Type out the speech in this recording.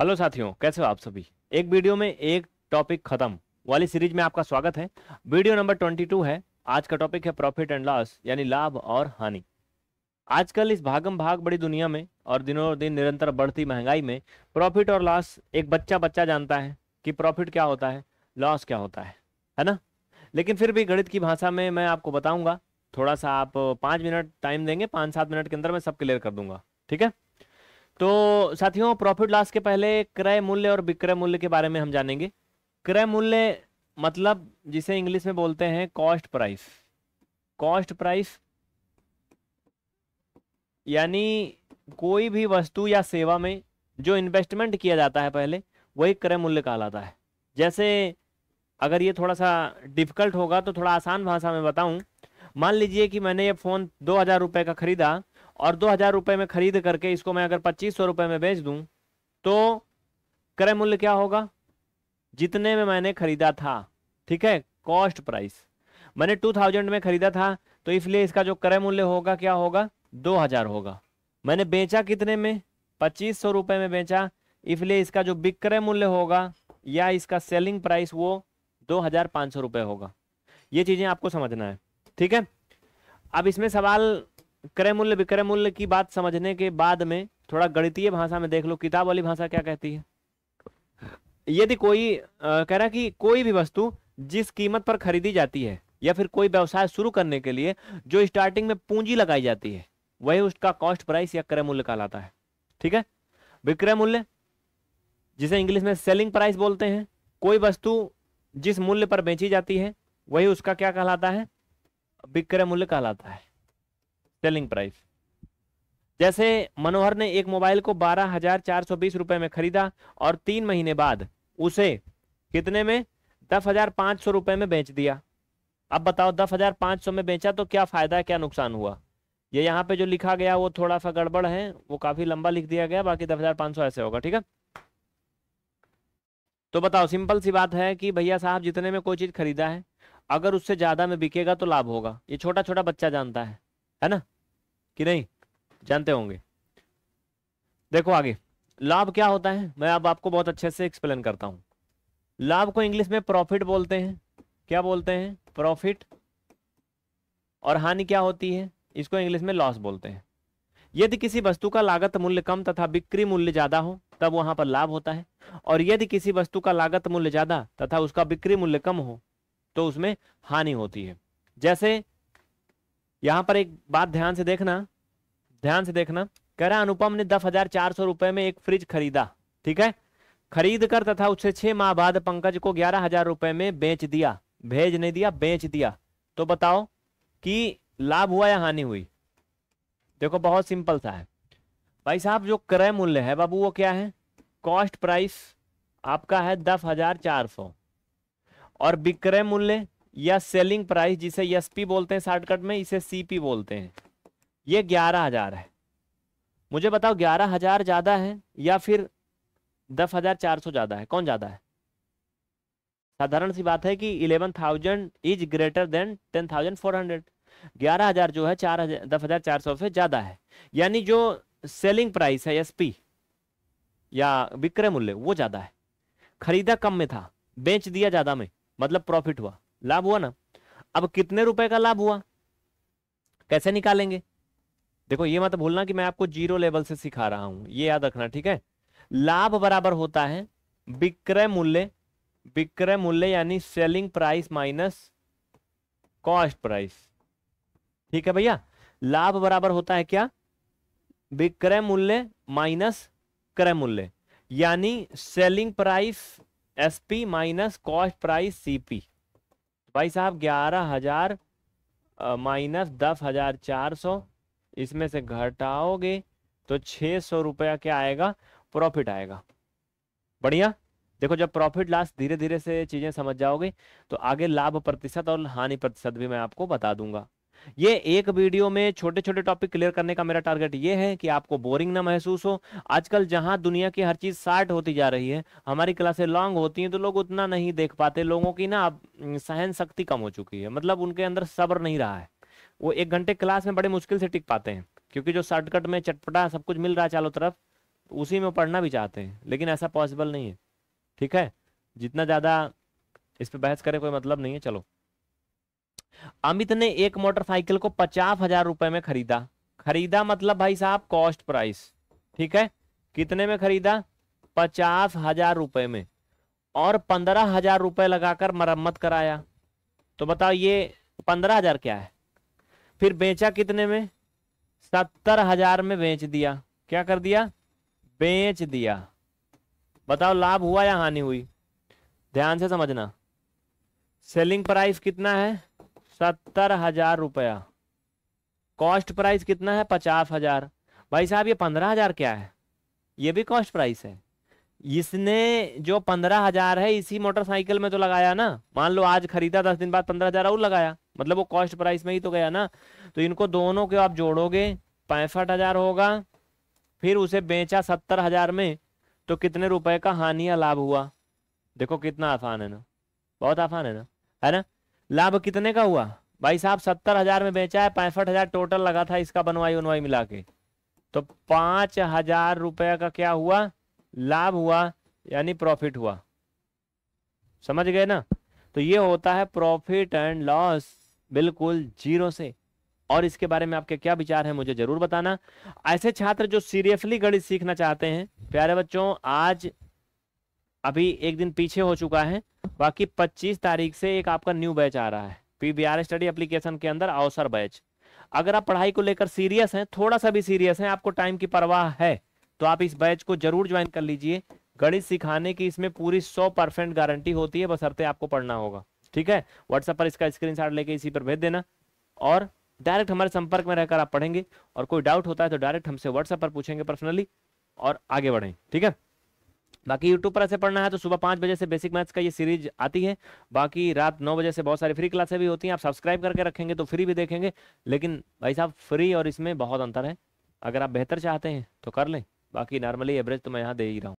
hello साथियों कैसे हो आप सभी एक वीडियो में एक टॉपिक खत्म वाली सीरीज में आपका स्वागत है वीडियो नंबर 22 है आज का टॉपिक है प्रॉफिट एंड लॉस यानी लाभ और हानि आजकल इस भागम भाग बड़ी दुनिया में और दिनों दिन निरंतर बढ़ती महंगाई में प्रॉफिट और लॉस एक बच्चा बच्चा जानता है कि प्रॉफिट क्या होता है लॉस क्या होता है है ना लेकिन फिर भी गणित की भाषा में मैं आपको बताऊंगा थोड़ा सा आप पाँच मिनट टाइम देंगे पाँच सात मिनट के अंदर मैं सब क्लियर कर दूंगा ठीक है तो साथियों प्रॉफिट लॉस के पहले क्रय मूल्य और विक्रय मूल्य के बारे में हम जानेंगे क्रय मूल्य मतलब जिसे इंग्लिश में बोलते हैं कॉस्ट प्राइस कॉस्ट प्राइस यानी कोई भी वस्तु या सेवा में जो इन्वेस्टमेंट किया जाता है पहले वही क्रय मूल्य कहलाता है जैसे अगर ये थोड़ा सा डिफिकल्ट होगा तो थोड़ा आसान भाषा में बताऊं मान लीजिए कि मैंने ये फ़ोन दो हज़ार रुपए का ख़रीदा और दो हज़ार रुपए में खरीद करके इसको मैं अगर पच्चीस सौ रुपए में बेच दूं तो क्रय मूल्य क्या होगा जितने में मैंने खरीदा था ठीक है कॉस्ट प्राइस मैंने टू थाउजेंड में खरीदा था तो इसलिए इसका जो क्रय मूल्य होगा क्या होगा दो हजार होगा मैंने बेचा कितने में पच्चीस सौ रुपए में बेचा इसलिए इसका जो विक्रय मूल्य होगा या इसका सेलिंग प्राइस वो दो हजार पांच सौ रुपए होगा ये चीज़ें आपको समझना है ठीक है अब इसमें सवाल क्रय मूल्य विक्रय मूल्य की बात समझने के बाद में थोड़ा गणितीय भाषा में देख लो किताब वाली भाषा क्या कहती है यदि कोई आ, कह रहा कि कोई भी वस्तु जिस कीमत पर खरीदी जाती है या फिर कोई व्यवसाय शुरू करने के लिए जो स्टार्टिंग में पूंजी लगाई जाती है वही उसका कॉस्ट प्राइस या क्रय मूल्य कहलाता है ठीक है विक्रय मूल्य जिसे इंग्लिश में सेलिंग प्राइस बोलते हैं कोई वस्तु जिस मूल्य पर बेची जाती है वही उसका क्या कहलाता है विक्रय मूल्य कहलाता है सेलिंग प्राइस जैसे मनोहर ने एक मोबाइल को बारह हजार चार सौ बीस रुपए में खरीदा और तीन महीने बाद उसे कितने में दस हजार पांच सौ रुपए में बेच दिया अब बताओ दस हजार पांच सौ में बेचा तो क्या फ़ायदा क्या नुकसान हुआ ये यहाँ पे जो लिखा गया वो थोड़ा सा गड़बड़ है वो काफ़ी लंबा लिख दिया गया बाकी दस हजार पांच सौ ऐसे होगा ठीक है तो बताओ सिंपल सी बात है कि भैया साहब जितने में कोई चीज़ खरीदा है अगर उससे ज़्यादा में बिकेगा तो लाभ होगा ये छोटा छोटा बच्चा जानता है है ना कि नहीं जानते होंगे देखो आगे लाभ क्या होता है मैं अब आपको बहुत अच्छे से एक्सप्लेन करता हूं लाभ को इंग्लिश में प्रॉफिट बोलते हैं क्या बोलते हैं प्रॉफिट और हानि क्या होती है इसको इंग्लिश में लॉस बोलते हैं यदि किसी वस्तु का लागत मूल्य कम तथा बिक्री मूल्य ज्यादा हो तब वहां पर लाभ होता है और यदि किसी वस्तु का लागत मूल्य ज्यादा तथा उसका बिक्री मूल्य कम हो तो उसमें हानि होती है जैसे यहाँ पर एक बात ध्यान से देखना ध्यान से देखना कह रहा अनुपम ने दस हजार चार सौ रुपए में एक फ्रिज खरीदा ठीक है खरीद कर तथा उसे छह माह बाद पंकज को ग्यारह हजार रुपए में बेच दिया भेज नहीं दिया बेच दिया तो बताओ कि लाभ हुआ या हानि हुई देखो बहुत सिंपल सा है भाई साहब जो क्रय मूल्य है बाबू वो क्या है कॉस्ट प्राइस आपका है दस हजार चार सौ और विक्रय मूल्य या सेलिंग प्राइस जिसे एस पी बोलते हैं शॉर्टकट में इसे सीपी बोलते हैं ये ग्यारह हजार है मुझे बताओ ग्यारह हजार ज्यादा है या फिर दस हजार चार सौ ज्यादा है कौन ज्यादा है साधारण सी बात है कि eleven thousand is greater than ten thousand four hundred ग्यारह हजार जो है चार हजार दस हजार चार सौ से ज्यादा है यानी जो सेलिंग प्राइस है एसपी या विक्रय मूल्य वो ज्यादा है खरीदा कम में था बेच दिया ज्यादा में मतलब प्रॉफिट हुआ लाभ हुआ ना अब कितने रुपए का लाभ हुआ कैसे निकालेंगे देखो ये मत भूलना कि मैं आपको जीरो लेवल से सिखा रहा हूं ये याद रखना ठीक है लाभ बराबर होता है विक्रय मूल्य विक्रय मूल्य यानी selling price minus cost price ठीक है भैया लाभ बराबर होता है क्या विक्रय मूल्य माइनस क्रय मूल्य यानी selling price SP minus cost price CP भाई साहब ग्यारह हजार माइनस दस हजार चार सौ इसमें से घटाओगे तो छह सौ रुपया क्या आएगा प्रॉफिट आएगा बढ़िया देखो जब प्रॉफिट लास्ट धीरे धीरे से चीज़ें समझ जाओगे तो आगे लाभ प्रतिशत और हानि प्रतिशत भी मैं आपको बता दूंगा ये एक वीडियो में छोटे छोटे टॉपिक क्लियर करने का मेरा टारगेट ये है कि आपको बोरिंग ना महसूस हो आजकल जहां दुनिया की हर चीज शार्ट होती जा रही है हमारी क्लासे लॉन्ग होती हैं तो लोग उतना नहीं देख पाते लोगों की ना सहन शक्ति कम हो चुकी है मतलब उनके अंदर सब्र नहीं रहा है वो एक घंटे क्लास में बड़े मुश्किल से टिक पाते हैं क्योंकि जो शॉर्टकट में चटपटा सब कुछ मिल रहा है चारों तरफ उसी में पढ़ना भी चाहते हैं लेकिन ऐसा पॉसिबल नहीं है ठीक है जितना ज़्यादा इस पर बहस करें कोई मतलब नहीं है चलो अमित ने एक मोटरसाइकिल को पचास हजार रुपए में खरीदा खरीदा मतलब भाई साहब कॉस्ट प्राइस ठीक है कितने में खरीदा पचास हजार रुपए में और पंद्रह हजार रुपए लगाकर मरम्मत कराया तो बताओ ये पंद्रह हजार क्या है फिर बेचा कितने में सत्तर हजार में बेच दिया क्या कर दिया बेच दिया बताओ लाभ हुआ या हानि हुई ध्यान से समझना सेलिंग प्राइस कितना है सत्तर हजार रुपया कॉस्ट प्राइस कितना है पचास हजार भाई साहब ये पंद्रह हजार क्या है ये भी कॉस्ट प्राइस है इसने जो पंद्रह हजार है इसी मोटरसाइकिल में तो लगाया ना मान लो आज खरीदा दस दिन बाद पंद्रह हजार और लगाया मतलब वो कॉस्ट प्राइस में ही तो गया ना तो इनको दोनों के आप जोड़ोगे पैंसठ हजार होगा फिर उसे बेचा सत्तर हजार में तो कितने रुपए का हानि या लाभ हुआ देखो कितना आसान है ना बहुत आसान है ना है ना लाभ कितने का हुआ भाई साहब सत्तर हजार में बेचा है पैंसठ हजार टोटल लगा था इसका बनवाई उनवाई मिला के तो पांच हजार रुपये का क्या हुआ लाभ हुआ यानी प्रॉफिट हुआ समझ गए ना तो ये होता है प्रॉफिट एंड लॉस बिल्कुल जीरो से और इसके बारे में आपके क्या विचार है मुझे जरूर बताना ऐसे छात्र जो सीरियसली गणित सीखना चाहते हैं प्यारे बच्चों आज अभी एक दिन पीछे हो चुका है बाकी पच्चीस तारीख से एक आपका न्यू बैच आ रहा है P B R study application के अंदर अवसर बैच अगर आप पढ़ाई को लेकर सीरियस हैं थोड़ा सा भी सीरियस हैं आपको टाइम की परवाह है तो आप इस बैच को जरूर ज्वाइन कर लीजिए गणित सिखाने की इसमें पूरी 100 परसेंट गारंटी होती है बस बसरते आपको पढ़ना होगा ठीक है व्हाट्सएप पर इसका स्क्रीनशॉट लेके इसी पर भेज देना और डायरेक्ट हमारे संपर्क में रहकर आप पढ़ेंगे और कोई डाउट होता है तो डायरेक्ट हमसे व्हाट्सएप पर पूछेंगे पर्सनली और आगे बढ़ें ठीक है बाकी यूट्यूब पर ऐसे पढ़ना है तो सुबह पाँच बजे से बेसिक मैथ्स का ये सीरीज आती है बाकी रात नौ बजे से बहुत सारी फ्री क्लासें भी होती हैं आप सब्सक्राइब करके रखेंगे तो फ्री भी देखेंगे लेकिन भाई साहब फ्री और इसमें बहुत अंतर है अगर आप बेहतर चाहते हैं तो कर लें बाकी नॉर्मली एवरेज तो मैं यहाँ दे ही रहा हूँ